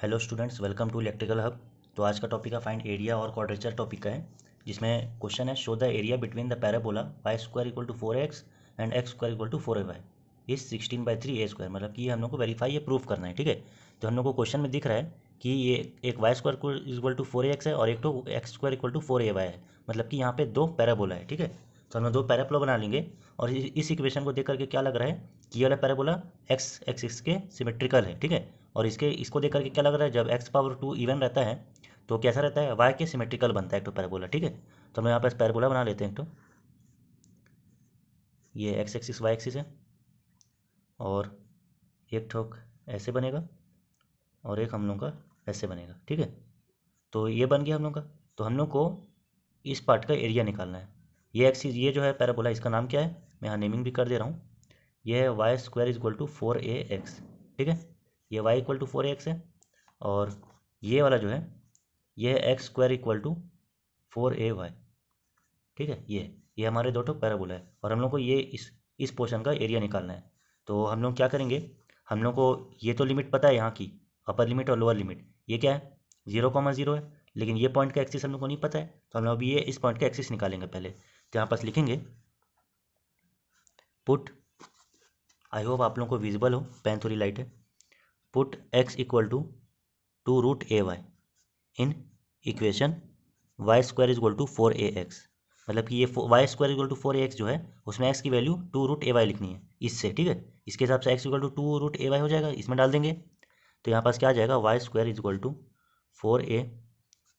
hello students welcome to electrical hub तो आज का टॉपिक का फाइंड एरिया और क्वाड्रेचर टॉपिक का है जिसमें क्वेश्चन है show the area between the parabola y square equal to four x and x square equal to four y is sixteen by three a square मतलब कि ये हम लोग को वेरीफाई या प्रूफ करना है ठीक है तो हम लोग को क्वेश्चन में दिख रहा है कि ये एक y square equal to four x है और एक तो x square equal to four a y है मतलब कि यहाँ पे दो पैराबोला है ठीक है तो हम लोग दो पैराबोला बना लेंगे और इस इक्वेशन को देख करके क्या लग रहा है कि ये वाला पैराबोला एक्स एक्सिस के सिमेट्रिकल है ठीक है और इसके इसको देख करके क्या लग रहा है जब एक्स पावर टू इवन रहता है तो कैसा रहता है वाई के सिमेट्रिकल बनता है एक तो पैरबोला ठीक है तो हम यहाँ पर पैरबोला बना लेते हैं एक तो ये एक्स एक्सिस वाई एक्सिस है और एक ठोक ऐसे बनेगा और एक हम लोग का ऐसे बनेगा ठीक है तो ये बन गया हम लोग का तो हम लोग को इस पार्ट का एरिया निकालना है ये एक्सिस ये जो है पैराबोला इसका नाम क्या है मैं यहाँ नेमिंग भी कर दे रहा हूँ ये है y square is equal to four a x ठीक है ये y equal to four x है और ये वाला जो है ये है x square equal to four a y ठीक है ये ये हमारे दो टो पैराबोला है और हम लोग को ये इस इस पोर्शन का एरिया निकालना है तो हम लोग क्या करेंगे हम लोग को ये तो लिमिट पता है यहाँ की अपर लिमिट और लोअर लिमिट ये क्या है जीरो कॉमा जीरो है लेकिन ये पॉइंट का एक्सिस हम लोग को नहीं पता है तो हम लोग अभी ये इस पॉइंट का एक्सिस निकालेंगे पहले तो यहाँ पास लिखेंगे पुट आई होप आप लोग को विजिबल हो पेन थोड़ी लाइट है put x टू to 2 root ay in equation y equal to four a x मतलब कि ये y square equal to four a x जो है उसमें एक्स की value two root a y लिखनी है इससे ठीक है इसके हिसाब से x equal to two root a y हो जाएगा इसमें डाल देंगे तो यहाँ पास क्या आ जाएगा y square is equal to four a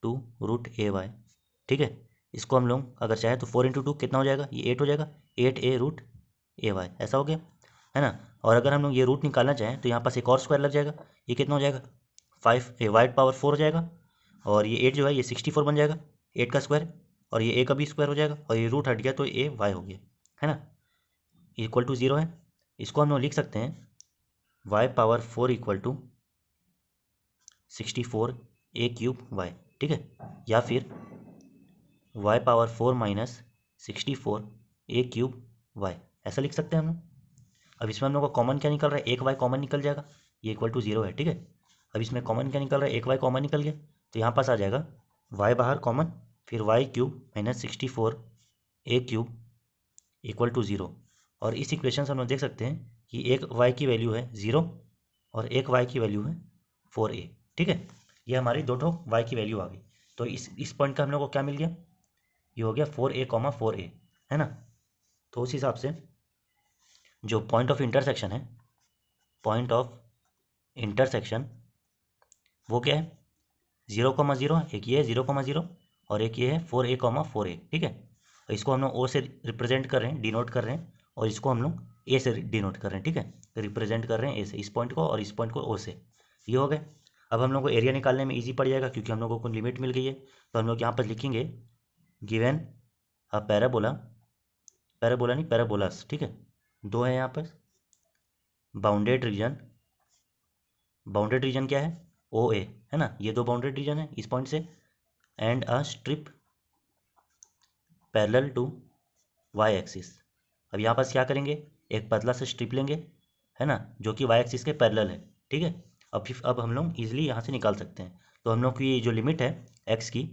two root a y ठीक है इसको हम लोग अगर चाहें तो फोर इंटू टू कितना हो जाएगा ये एट हो जाएगा eight a root a y ऐसा हो गया है ना और अगर हम लोग ये रूट निकालना चाहें तो यहाँ पास एक और स्क्वायर लग जाएगा ये कितना हो जाएगा five a y to power four हो जाएगा और ये एट जो है ये सिक्सटी फोर बन जाएगा एट का स्क्वायर और ये ए का भी स्क्वायर हो जाएगा और ये रूट हट गया तो ए वाई हो गया है ना इक्वल टू ज़ीरो है इसको हम लोग लिख सकते हैं y power four equal to sixty four a cube y ठीक है या फिर y power four minus sixty four a cube y ऐसा लिख सकते हैं हम लोग अब इसमें हम लोग का कॉमन क्या निकल रहा है एक वाई कॉमन निकल जाएगा ये इक्वल टू जीरो है ठीक है अब इसमें कॉमन क्या निकल रहा है एक वाई कॉमन निकल गया तो यहाँ पास आ जाएगा वाई बाहर कॉमन फिर y cube minus sixty four a cube equal to zero और इस इक्वेशन से हम लोग देख सकते हैं कि एक वाई की वैल्यू है ज़ीरो और एक वाई की वैल्यू है फोर ए ठीक है ये हमारी दो ठो वाई की वैल्यू आ गई तो इस इस पॉइंट का हम लोग को क्या मिल गया ये हो गया four a comma four a है ना तो उस हिसाब से जो पॉइंट ऑफ इंटरसेक्शन है पॉइंट ऑफ इंटरसेक्शन वो क्या है जीरो कॉमा जीरो एक ये है जीरो कॉमा जीरो और एक ये है four a comma four a ठीक है और तो इसको हम लोग ओ से रिप्रेजेंट कर रहे हैं डिनोट कर रहे हैं और इसको हम लोग ए से डिनोट कर रहे हैं ठीक है रिप्रेजेंट तो कर रहे हैं ए से इस पॉइंट को और इस पॉइंट को ओ से ये हो गए अब हम लोग को एरिया निकालने में ईजी पड़ जाएगा क्योंकि हम लोगों को लिमिट मिल गई है तो हम लोग यहाँ पर लिखेंगे गिवेन पैराबोला पैराबोला नहीं पैराबोलास ठीक है दो है यहाँ पर बाउंडेड रीजन बाउंडेड रीजन क्या है ओ ए है ना ये दो बाउंडेड रीजन है इस पॉइंट से and a strip parallel to y axis अब यहाँ पास क्या करेंगे एक पतला सा स्ट्रिप लेंगे है ना जो कि वाई एक्सिस के पैरल है ठीक है अब अब हम लोग इजिली यहाँ से निकाल सकते हैं तो हम लोग की जो लिमिट है एक्स की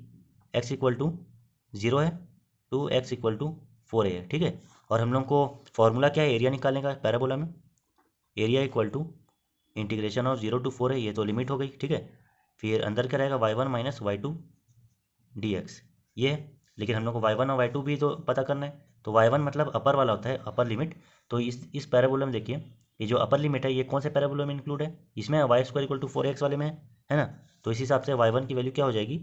एक्स इक्वल टू ज़ीरो है to x equal to four a है ठीक है और हम लोग को फॉर्मूला क्या है एरिया निकालने का पैराबोला में area equal to integration of zero to four है ये तो लिमिट हो गई ठीक है फिर अंदर क्या रहेगा y one minus y two d x ये है लेकिन हम लोग को वाई वन और वाई टू भी तो पता करना है तो वाई वन मतलब अपर वाला होता है अपर लिमिट तो इस इस पैराबोला में देखिए ये जो अपर लिमिट है ये कौन से पैराबोला में इंक्लूड है इसमें y square equal to four x वाले में है है ना तो इस हिसाब से वाई वन की वैल्यू क्या हो जाएगी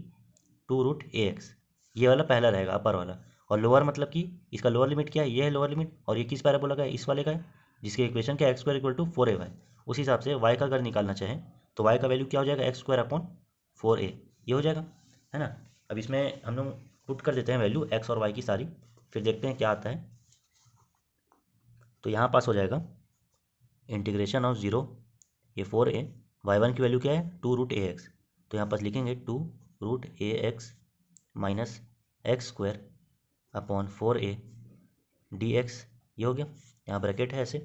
टू रूट ए एक्स ये वाला पहला रहेगा अपर वाला और लोअर मतलब कि इसका लोअर लिमिट क्या है ये है लोअर लिमिट और ये किस पैराबोला का है इस वाले का है जिसके इक्वेशन क्या x square equal to four a y उस हिसाब से वाई का अगर निकालना चाहें तो वाई का वैल्यू क्या हो जाएगा x square upon four a ये हो जाएगा है ना अब इसमें हम लोग पुट कर देते हैं वैल्यू एक्स और वाई की सारी फिर देखते हैं क्या आता है तो यहाँ पास हो जाएगा इंटीग्रेशन ऑफ ज़ीरो ये फोर ए वाई वन की वैल्यू क्या है टू रूट ए एक्स तो यहाँ पास लिखेंगे two root a x minus x square upon four a d x ये हो गया यहाँ ब्रैकेट है ऐसे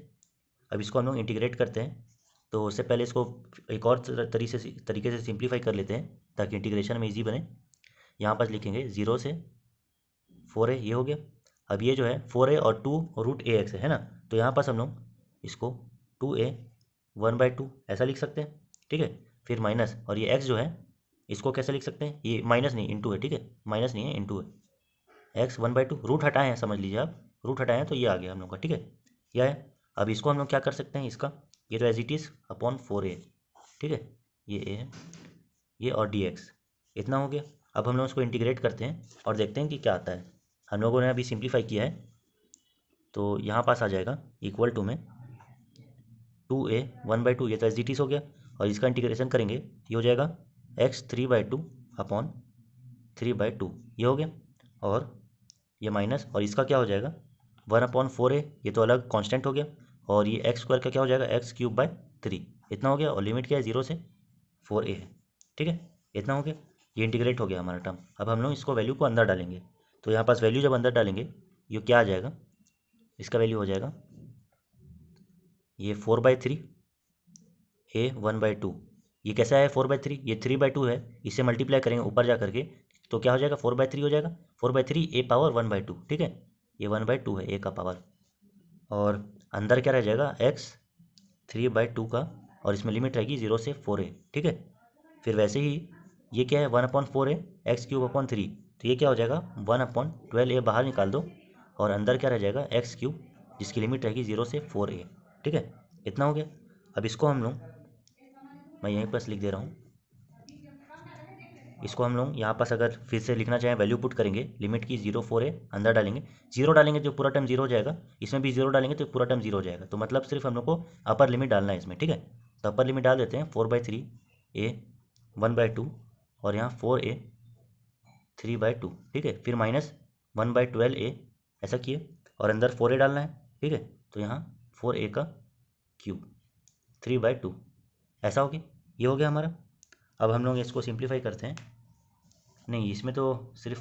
अब इसको हम लोग इंटीग्रेट करते हैं तो उससे पहले इसको एक और तरीके से तरीके से सिंप्लीफाई कर लेते हैं ताकि इंटीग्रेशन में इजी बने यहाँ पर लिखेंगे ज़ीरो से फोर ए ये हो गया अब ये जो है फोर ए और टू रूट ए एक्स है ना तो यहाँ पास हम लोग इसको two a one by two ऐसा लिख सकते हैं ठीक है फिर माइनस और ये एक्स जो है इसको कैसे लिख सकते हैं ये माइनस नहीं इंटू है ठीक है माइनस नहीं है इंटू है x one by two root हटाए हैं समझ लीजिए आप रूट हटाएं तो ये आ गया हम लोग का ठीक है यह है अब इसको हम लोग क्या कर सकते हैं इसका ये तो as it is upon four a ठीक है ये ए है ये और डी एक्स इतना हो गया अब हम लोग इसको इंटीग्रेट करते हैं और देखते हैं कि क्या आता है हम लोगों ने अभी सिंप्लीफाई किया है तो यहाँ पास आ जाएगा इक्वल टू में two a one by two ये तो एज हो गया और इसका इंटीग्रेशन करेंगे ये हो जाएगा x three by two upon three by two ये हो गया और ये माइनस और इसका क्या हो जाएगा वन अपॉन फोर ए ये तो अलग कांस्टेंट हो गया और ये एक्स स्क्वायर का क्या हो जाएगा एक्स क्यूब बाय थ्री इतना हो गया और लिमिट क्या है जीरो से फोर ए है ठीक है इतना हो गया ये इंटीग्रेट हो गया हमारा टर्म अब हम लोग इसको वैल्यू को अंदर डालेंगे तो यहाँ पास वैल्यू जब अंदर डालेंगे ये क्या आ जाएगा इसका वैल्यू हो जाएगा ये four by three a one by two ये कैसा है फोर बाई थ्री ये थ्री बाई टू है इसे मल्टीप्लाई करेंगे ऊपर जा करके तो क्या हो जाएगा फोर बाय थ्री हो जाएगा four by three a power one by two ठीक है ये वन बाय टू है ए का पावर और अंदर क्या रह जाएगा एक्स थ्री बाय टू का और इसमें लिमिट रहेगी जीरो से फोर ए ठीक है फिर वैसे ही ये क्या है one upon four a x cube upon three तो ये क्या हो जाएगा वन अपॉइंट ट्वेल्व ए बाहर निकाल दो और अंदर क्या रह जाएगा एक्स क्यूब जिसकी लिमिट रहेगी जीरो से फोर ए ठीक है इतना हो गया अब इसको हम लोग मैं यहीं पर लिख दे रहा हूँ इसको हम लोग यहाँ पास अगर फिर से लिखना चाहें वैल्यू पुट करेंगे लिमिट की जीरो फोर है अंदर डालेंगे जीरो डालेंगे तो पूरा टर्म जीरो हो जाएगा इसमें भी जीरो डालेंगे तो पूरा टर्म जीरो हो जाएगा तो मतलब सिर्फ हम लोग को अपर लिमिट डालना है इसमें ठीक है तो अपर लिमिट डाल देते हैं four by three a one by two और यहाँ four a three by two ठीक है फिर minus one by twelve a ऐसा किए और अंदर फोर ए डालना है ठीक है तो यहाँ फोर ए का क्यूब थ्री बाय टू ऐसा हो गया ये हो गया हमारा अब हम लोग इसको सिंप्लीफाई करते हैं नहीं इसमें तो सिर्फ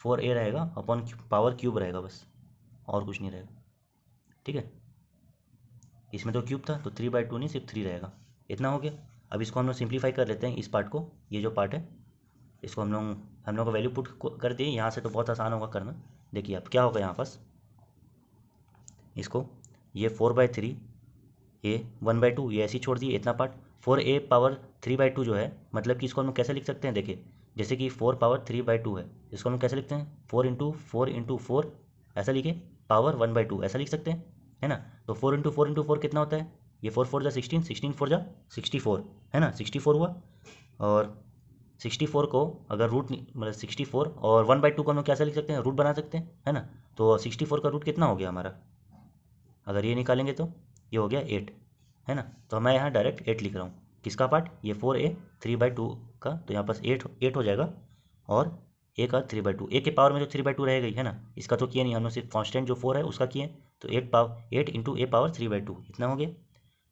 फोर ए रहेगा अपॉन पावर क्यूब रहेगा बस और कुछ नहीं रहेगा ठीक है इसमें तो क्यूब था तो थ्री बाई टू नहीं सिर्फ थ्री रहेगा इतना हो गया अब इसको हम लोग सिंप्लीफाई कर लेते हैं इस पार्ट को ये जो पार्ट है इसको हम लोग हम लोग वैल्यू पुट कर दिए यहाँ से तो बहुत आसान होगा करना देखिए अब क्या होगा यहाँ पास इसको ये फोर बाय थ्री ये वन बाई टू ये ऐसे छोड़ दिए इतना part four a power three by two जो है मतलब कि इसको हम कैसे लिख सकते हैं देखिए जैसे कि four power three by two है इसको हम कैसे लिखते हैं four into four into four ऐसा लिखे पावर वन बाई टू ऐसा लिख सकते हैं है ना तो four into four into four कितना होता है ये फोर फोर जा सिक्सटीन सिक्सटीन फोर जा सिक्सटी फोर है ना सिक्सटी फोर हुआ और सिक्सटी फोर को अगर रूट मतलब सिक्सटी फोर और वन बाई टू को हम कैसे लिख सकते हैं रूट बना सकते हैं है ना तो सिक्सटी फोर का रूट कितना हो गया हमारा अगर ये निकालेंगे तो ये हो गया एट है ना तो मैं यहाँ डायरेक्ट एट लिख रहा हूँ किसका पार्ट ये four a three by two का तो यहाँ पास एट एट हो जाएगा और ए का थ्री बाई टू ए के पावर में तो थ्री बाई टू रह गई है ना इसका तो किया नहीं हमने सिर्फ कॉन्स्टेंट जो फोर है उसका किए तो eight power eight into a power three by two इतना हो गया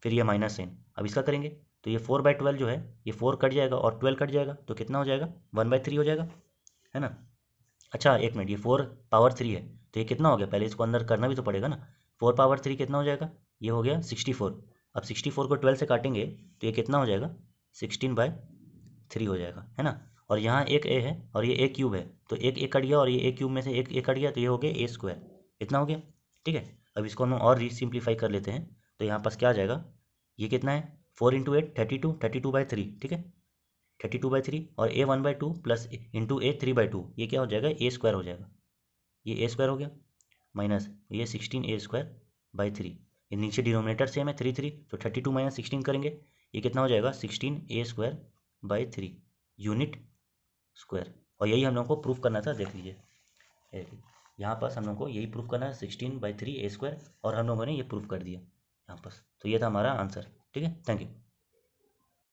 फिर ये माइनस एन अब इसका करेंगे तो ये फोर बाई ट्वेल्व जो है ये फोर कट जाएगा और ट्वेल्व कट जाएगा तो कितना हो जाएगा वन बाई थ्री हो जाएगा है ना अच्छा एक मिनट ये फोर पावर थ्री है तो ये कितना हो गया पहले इसको अंदर करना भी तो पड़ेगा ना फोर पावर थ्री कितना हो जाएगा ये हो गया सिक्सटी फोर अब सिक्सटी फोर को ट्वेल्व से काटेंगे तो ये कितना हो जाएगा सिक्सटीन बाय थ्री हो जाएगा है ना और यहाँ एक ए है और ये ए क्यूब है तो एक एक कट गया और ये ए क्यूब में से एक एक कट गया तो ये हो गया ए स्क्वायर इतना हो गया ठीक है अब इसको हम और रीसिम्प्लीफाई कर लेते हैं तो यहाँ पास क्या आ जाएगा ये कितना है four into eight thirty two thirty two by three ठीक है थर्टी टू बाई थ्री और a one by two plus into a three by two ये क्या हो जाएगा ए स्क्वायर हो जाएगा ये ए स्क्वायर हो गया माइनस ये sixteen a square by three ये नीचे डिनोमिनेटर सेम है थ्री थ्री तो थर्टी टू माइनस सिक्सटीन करेंगे ये कितना हो जाएगा sixteen a square by three unit square और यही हम लोग को प्रूफ करना था देख लीजिए यहाँ पास हम लोग को यही प्रूफ करना है sixteen by three a square और हम लोगों ने ये प्रूफ कर दिया यहाँ पास तो ये था हमारा आंसर ठीक है थैंक यू